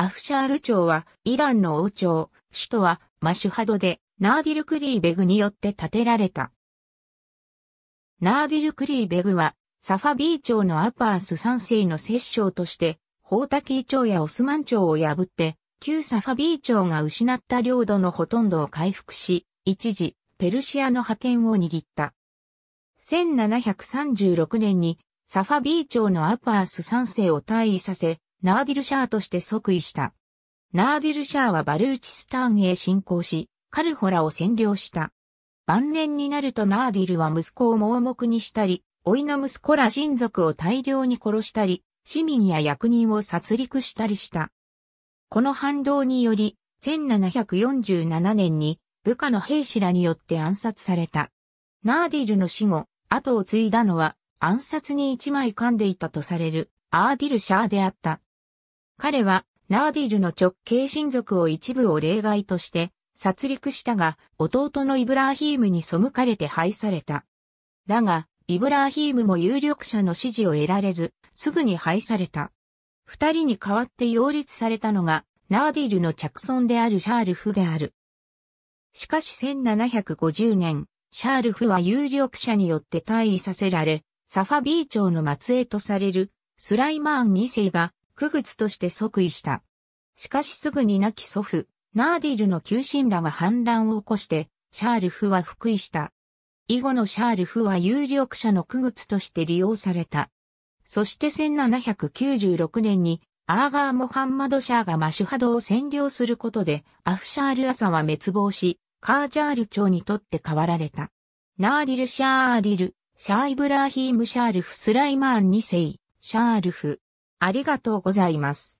アフシャール朝はイランの王朝、首都はマシュハドでナーディル・クリーベグによって建てられた。ナーディル・クリーベグはサファビー朝のアパース3世の摂政として、ホータキー朝やオスマン朝を破って、旧サファビー朝が失った領土のほとんどを回復し、一時、ペルシアの覇権を握った。1736年にサファビー朝のアパース3世を退位させ、ナーディルシャーとして即位した。ナーディルシャーはバルーチスターンへ侵攻し、カルホラを占領した。晩年になるとナーディルは息子を盲目にしたり、老いの息子ら親族を大量に殺したり、市民や役人を殺戮したりした。この反動により、1747年に部下の兵士らによって暗殺された。ナーディルの死後、後を継いだのは暗殺に一枚噛んでいたとされるアーディルシャーであった。彼はナーディルの直系親族を一部を例外として殺戮したが、弟のイブラーヒームに背かれて廃された。だが、イブラーヒームも有力者の支持を得られず、すぐに廃された。二人に代わって擁立されたのが、ナーディルの着尊であるシャールフである。しかし1750年、シャールフは有力者によって退位させられ、サファビー朝の末裔とされるスライマーン2世が区仏として即位した。しかしすぐに亡き祖父、ナーディルの旧臣らが反乱を起こして、シャールフは復位した。以後のシャールフは有力者の区仏として利用された。そして1796年にアーガー・モハンマド・シャーがマシュハドを占領することでアフシャール朝は滅亡し、カージャール朝にとって変わられた。ナーディル・シャーディル、シャーイブラーヒーム・シャールフ・スライマーン2世、シャールフ。ありがとうございます。